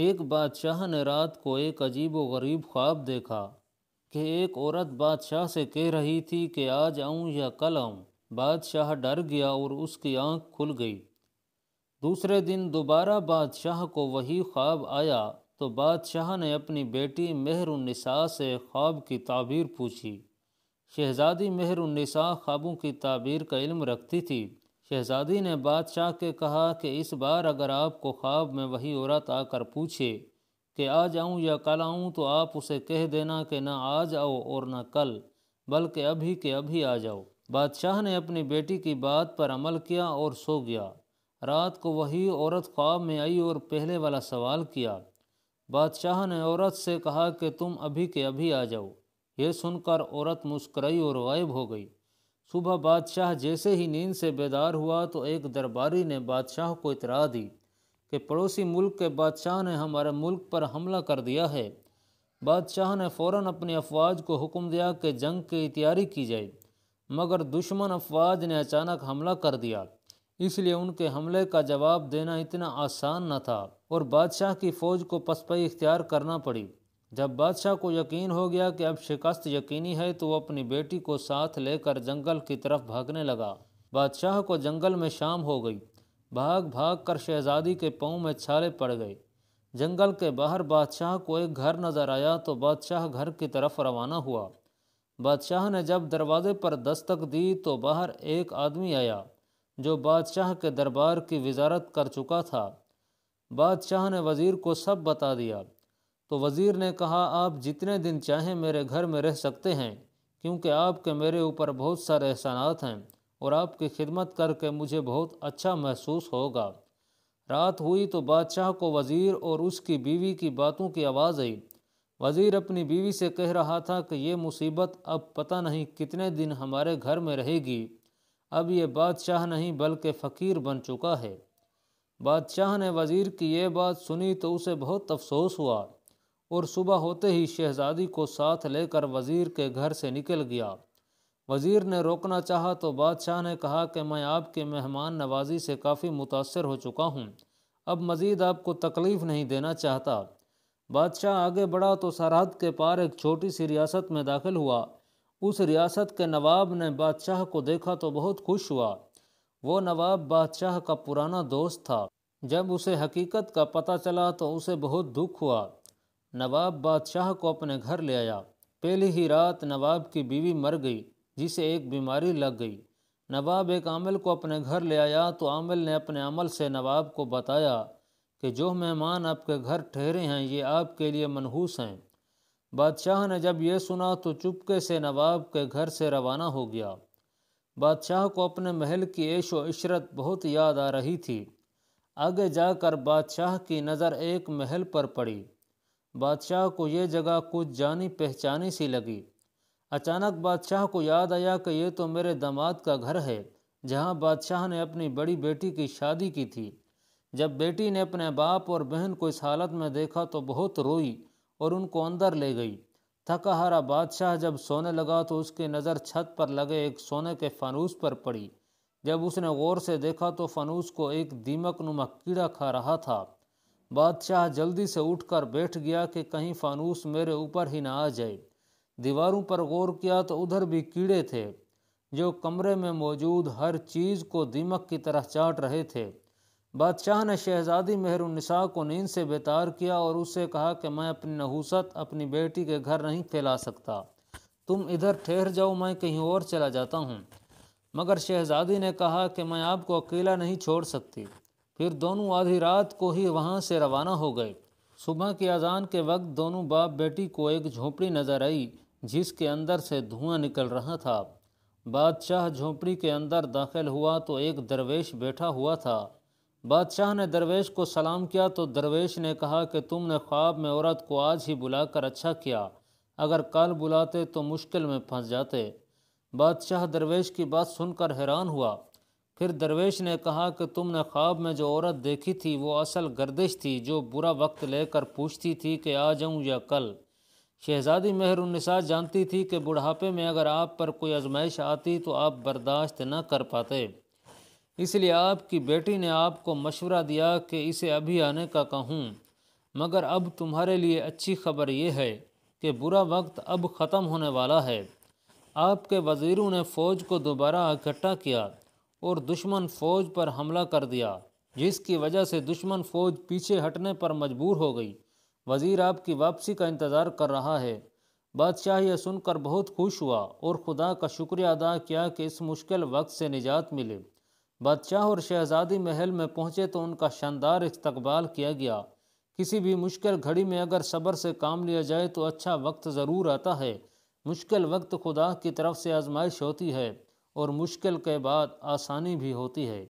एक बादशाह ने रात को एक अजीब व गरीब ख्वाब देखा कि एक औरत बादशाह से कह रही थी कि आज आऊँ या कल आऊँ बादशाह डर गया और उसकी आंख खुल गई दूसरे दिन दोबारा बादशाह को वही ख्वाब आया तो बादशाह ने अपनी बेटी मेहरुन्निसा से ख्वाब की ताबीर पूछी शहजादी मेहरुन्निसा ख्वाबों की ताबीर का इल्म रखती थी शहजादी ने बादशाह के कहा कि इस बार अगर आपको ख्वाब में वही औरत आकर पूछे कि आ आऊँ या कल आऊँ तो आप उसे कह देना कि ना आज आओ और ना कल बल्कि अभी के अभी आ जाओ बादशाह ने अपनी बेटी की बात पर अमल किया और सो गया रात को वही औरत ख्वाब में आई और पहले वाला सवाल किया बादशाह ने औरत से कहा कि तुम अभी के अभी आ जाओ यह सुनकर औरत मुस्कराई और गायब हो गई सुबह बादशाह जैसे ही नींद से बेदार हुआ तो एक दरबारी ने बादशाह को इतरा दी कि पड़ोसी मुल्क के बादशाह ने हमारे मुल्क पर हमला कर दिया है बादशाह ने फ़ौर अपनी अफवाज को हुक्म दिया कि जंग की तैयारी की जाए मगर दुश्मन अफवाज ने अचानक हमला कर दिया इसलिए उनके हमले का जवाब देना इतना आसान न था और बादशाह की फ़ौज को पसपाई इख्तियार करना पड़ी जब बादशाह को यकीन हो गया कि अब शिकस्त यकीनी है तो वह अपनी बेटी को साथ लेकर जंगल की तरफ भागने लगा बादशाह को जंगल में शाम हो गई भाग भाग कर शहजादी के पाँव में छाले पड़ गए जंगल के बाहर बादशाह को एक घर नज़र आया तो बादशाह घर की तरफ रवाना हुआ बादशाह ने जब दरवाजे पर दस्तक दी तो बाहर एक आदमी आया जो बादशाह के दरबार की वजारत कर चुका था बादशाह ने वज़ीर को सब बता दिया तो वज़ीर ने कहा आप जितने दिन चाहें मेरे घर में रह सकते हैं क्योंकि आपके मेरे ऊपर बहुत सारे एहसानात हैं और आपकी खिदमत करके मुझे बहुत अच्छा महसूस होगा रात हुई तो बादशाह को वज़ीर और उसकी बीवी की बातों की आवाज़ आई वज़ीर अपनी बीवी से कह रहा था कि ये मुसीबत अब पता नहीं कितने दिन हमारे घर में रहेगी अब ये बादशाह नहीं बल्कि फ़कीर बन चुका है बादशाह ने वज़ीर की ये बात सुनी तो उसे बहुत अफसोस हुआ और सुबह होते ही शहजादी को साथ लेकर वज़ीर के घर से निकल गया वज़ीर ने रोकना चाहा तो बादशाह ने कहा कि मैं आपके मेहमान नवाजी से काफ़ी मुतासर हो चुका हूँ अब मज़ीद आपको तकलीफ़ नहीं देना चाहता बादशाह आगे बढ़ा तो सरहद के पार एक छोटी सी रियासत में दाखिल हुआ उस रियासत के नवाब ने बादशाह को देखा तो बहुत खुश हुआ वो नवाब बादशाह का पुराना दोस्त था जब उसे हकीकत का पता चला तो उसे बहुत दुख हुआ नवाब बादशाह को अपने घर ले आया पहली ही रात नवाब की बीवी मर गई जिसे एक बीमारी लग गई नवाब एक आमिल को अपने घर ले आया तो आमिल ने अपने अमल से नवाब को बताया कि जो मेहमान आपके घर ठहरे हैं ये आपके लिए मनहूस हैं बादशाह ने जब यह सुना तो चुपके से नवाब के घर से रवाना हो गया बादशाह को अपने महल की ऐशो इशरत बहुत याद आ रही थी आगे जाकर बादशाह की नज़र एक महल पर पड़ी बादशाह को यह जगह कुछ जानी पहचानी सी लगी अचानक बादशाह को याद आया कि ये तो मेरे दामाद का घर है जहाँ बादशाह ने अपनी बड़ी बेटी की शादी की थी जब बेटी ने अपने बाप और बहन को इस हालत में देखा तो बहुत रोई और उनको अंदर ले गई थका हारा बादशाह जब सोने लगा तो उसकी नज़र छत पर लगे एक सोने के फानूस पर पड़ी जब उसने गौर से देखा तो फानूस को एक दीमक नुमा कीड़ा खा रहा था बादशाह जल्दी से उठकर बैठ गया कि कहीं फानूस मेरे ऊपर ही ना आ जाए दीवारों पर गौर किया तो उधर भी कीड़े थे जो कमरे में मौजूद हर चीज़ को दीमक की तरह चाट रहे थे बादशाह ने शहजादी मेहरुन्निसा को नींद से बेतार किया और उससे कहा कि मैं अपनी नहूसत अपनी बेटी के घर नहीं फैला सकता तुम इधर ठहर जाओ मैं कहीं और चला जाता हूँ मगर शहजादी ने कहा कि मैं आपको अकेला नहीं छोड़ सकती फिर दोनों आधी रात को ही वहाँ से रवाना हो गए सुबह की अजान के वक्त दोनों बाप बेटी को एक झोपड़ी नजर आई जिसके अंदर से धुआं निकल रहा था बादशाह झोपड़ी के अंदर दाखिल हुआ तो एक दरवेश बैठा हुआ था बादशाह ने दरवेश को सलाम किया तो दरवेश ने कहा कि तुमने ख्वाब में औरत को आज ही बुलाकर अच्छा किया अगर कल बुलाते तो मुश्किल में फंस जाते बादशाह दरवेश की बात सुनकर हैरान हुआ फिर दरवेश ने कहा कि तुमने ख्वाब में जो औरत देखी थी वो असल गर्दिश थी जो बुरा वक्त लेकर पूछती थी कि आ जाऊँ या कल शहज़ादी मेहरुन्निसा जानती थी कि बुढ़ापे में अगर आप पर कोई आजमाइश आती तो आप बर्दाश्त न कर पाते इसलिए आपकी बेटी ने आपको मशवरा दिया कि इसे अभी आने का कहूँ मगर अब तुम्हारे लिए अच्छी खबर यह है कि बुरा वक्त अब ख़त्म होने वाला है आपके वज़ीरों ने फ़ौज को दोबारा इकट्ठा किया और दुश्मन फौज पर हमला कर दिया जिसकी वजह से दुश्मन फौज पीछे हटने पर मजबूर हो गई वज़ीर आपकी वापसी का इंतज़ार कर रहा है बादशाह यह सुनकर बहुत खुश हुआ और खुदा का शुक्रिया अदा किया कि इस मुश्किल वक्त से निजात मिले बादशाह और शहजादी महल में पहुँचे तो उनका शानदार इस्तकबाल किया गया किसी भी मुश्किल घड़ी में अगर सब्र से काम लिया जाए तो अच्छा वक्त ज़रूर आता है मुश्किल वक्त खुदा की तरफ से आजमाइश होती है और मुश्किल के बाद आसानी भी होती है